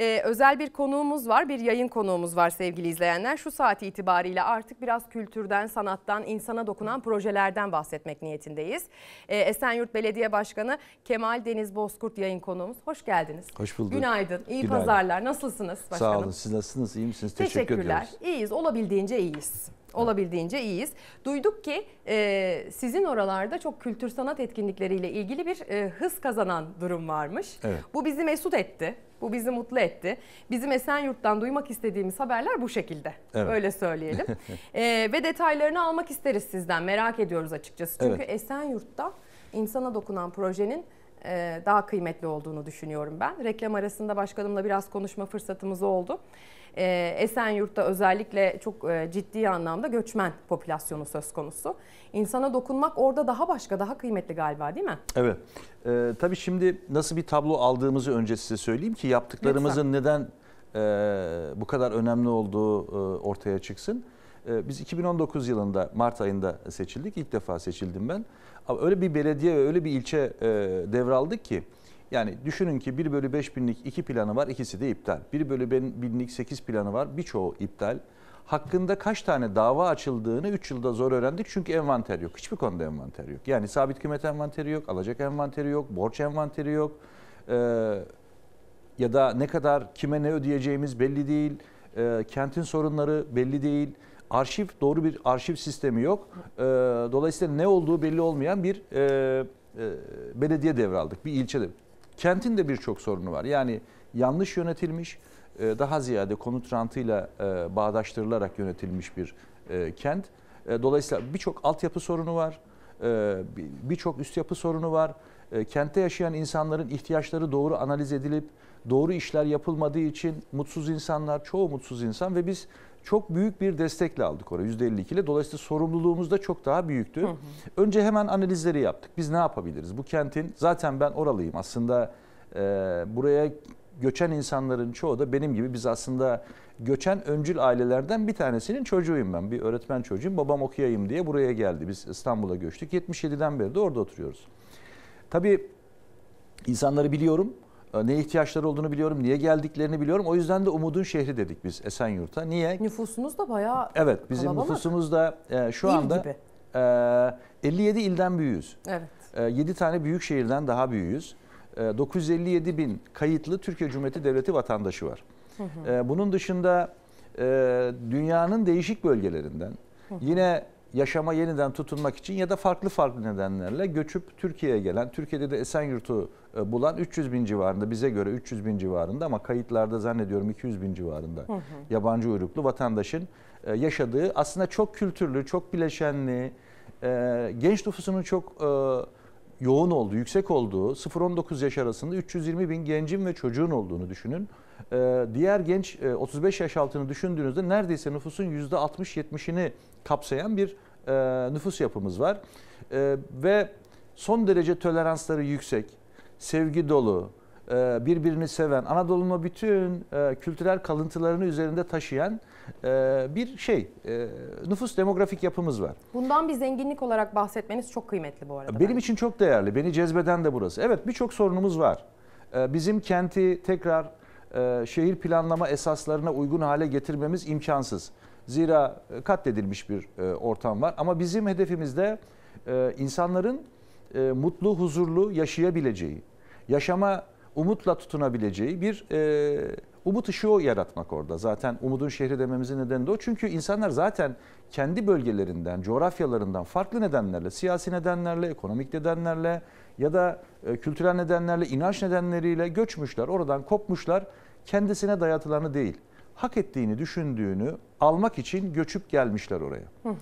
e, özel bir konuğumuz var, bir yayın konuğumuz var sevgili izleyenler. Şu saati itibariyle artık biraz kültürden, sanattan, insana dokunan projelerden bahsetmek niyetindeyiz. E, Esenyurt Belediye Başkanı Kemal Deniz Bozkurt yayın konuğumuz. Hoş geldiniz. Hoş bulduk. Günaydın, iyi Günaydın. pazarlar. Nasılsınız başkanım? Sağ olun, siz nasılsınız, iyi misiniz? Teşekkür Teşekkürler. Ediyoruz. İyiyiz, olabildiğince iyiyiz olabildiğince iyiyiz. Duyduk ki e, sizin oralarda çok kültür sanat etkinlikleriyle ilgili bir e, hız kazanan durum varmış. Evet. Bu bizi mesut etti. Bu bizi mutlu etti. Bizim Esenyurt'tan duymak istediğimiz haberler bu şekilde. Evet. Öyle söyleyelim. e, ve detaylarını almak isteriz sizden. Merak ediyoruz açıkçası. Çünkü evet. Esenyurt'ta insana dokunan projenin e, daha kıymetli olduğunu düşünüyorum ben. Reklam arasında başkanımla biraz konuşma fırsatımız oldu. E, Esenyurt'ta özellikle çok e, ciddi anlamda göçmen popülasyonu söz konusu. İnsana dokunmak orada daha başka, daha kıymetli galiba değil mi? Evet. Ee, tabii şimdi nasıl bir tablo aldığımızı önce size söyleyeyim ki yaptıklarımızın Lütfen. neden e, bu kadar önemli olduğu e, ortaya çıksın. Ee, biz 2019 yılında Mart ayında seçildik. İlk defa seçildim ben. Ama öyle bir belediye ve öyle bir ilçe e, devraldık ki yani düşünün ki 1 bölü 5 binlik 2 planı var ikisi de iptal. 1 bölü 1 binlik 8 planı var birçoğu iptal. Hakkında kaç tane dava açıldığını 3 yılda zor öğrendik çünkü envanter yok. Hiçbir konuda envanter yok. Yani sabit kıymet envanteri yok, alacak envanteri yok, borç envanteri yok. Ee, ya da ne kadar kime ne ödeyeceğimiz belli değil. Ee, kentin sorunları belli değil arşiv doğru bir arşiv sistemi yok. Ee, dolayısıyla ne olduğu belli olmayan bir e, e, belediye devraldık. Bir ilçede. Kentin de birçok sorunu var. Yani yanlış yönetilmiş, e, daha ziyade konut rantıyla e, bağdaştırılarak yönetilmiş bir kent. dolayısıyla birçok altyapı sorunu var. birçok üst yapı sorunu var. kentte yaşayan insanların ihtiyaçları doğru analiz edilip doğru işler yapılmadığı için mutsuz insanlar, çoğu mutsuz insan ve biz çok büyük bir destekle aldık oraya %52 ile. Dolayısıyla sorumluluğumuz da çok daha büyüktü. Hı hı. Önce hemen analizleri yaptık. Biz ne yapabiliriz? Bu kentin zaten ben oralıyım. Aslında e, buraya göçen insanların çoğu da benim gibi biz aslında göçen öncül ailelerden bir tanesinin çocuğuyum ben. Bir öğretmen çocuğum. Babam okuyayım diye buraya geldi. Biz İstanbul'a göçtük. 77'den beri de orada oturuyoruz. Tabii insanları biliyorum. Ee, ne ihtiyaçları olduğunu biliyorum, niye geldiklerini biliyorum. O yüzden de umudun şehri dedik biz Esenyurt'a. Niye? Nüfusunuz da bayağı Evet, bizim kalabalık. nüfusumuz da e, şu İl anda gibi. E, 57 ilden büyüğüz. Evet. E, 7 tane büyük şehirden daha büyüğüz. E, 957 bin kayıtlı Türkiye Cumhuriyeti Devleti vatandaşı var. Hı hı. E, bunun dışında e, dünyanın değişik bölgelerinden hı hı. yine yaşama yeniden tutunmak için ya da farklı farklı nedenlerle göçüp Türkiye'ye gelen, Türkiye'de de Esenyurt'u e, bulan 300 bin civarında, bize göre 300 bin civarında ama kayıtlarda zannediyorum 200 bin civarında hı hı. yabancı uyruklu vatandaşın e, yaşadığı aslında çok kültürlü, çok bileşenli, e, genç nüfusunun çok yoğun olduğu, yüksek olduğu 0-19 yaş arasında 320 bin gencin ve çocuğun olduğunu düşünün. Ee, diğer genç 35 e, yaş altını düşündüğünüzde neredeyse nüfusun %60-70'ini kapsayan bir e, nüfus yapımız var. E, ve son derece toleransları yüksek, sevgi dolu, e, birbirini seven, Anadolu'nun bütün e, kültürel kalıntılarını üzerinde taşıyan e, bir şey, nüfus demografik yapımız var. Bundan bir zenginlik olarak bahsetmeniz çok kıymetli bu arada. Benim bence. için çok değerli, beni cezbeden de burası. Evet birçok sorunumuz var. Bizim kenti tekrar şehir planlama esaslarına uygun hale getirmemiz imkansız. Zira katledilmiş bir ortam var ama bizim hedefimizde insanların mutlu, huzurlu yaşayabileceği, yaşama umutla tutunabileceği bir e, umut ışığı yaratmak orada. Zaten umudun şehri dememizin nedeni de o. Çünkü insanlar zaten kendi bölgelerinden, coğrafyalarından farklı nedenlerle, siyasi nedenlerle, ekonomik nedenlerle ya da e, kültürel nedenlerle, inanç nedenleriyle göçmüşler, oradan kopmuşlar. Kendisine dayatılanı değil, hak ettiğini düşündüğünü almak için göçüp gelmişler oraya. Hı hı.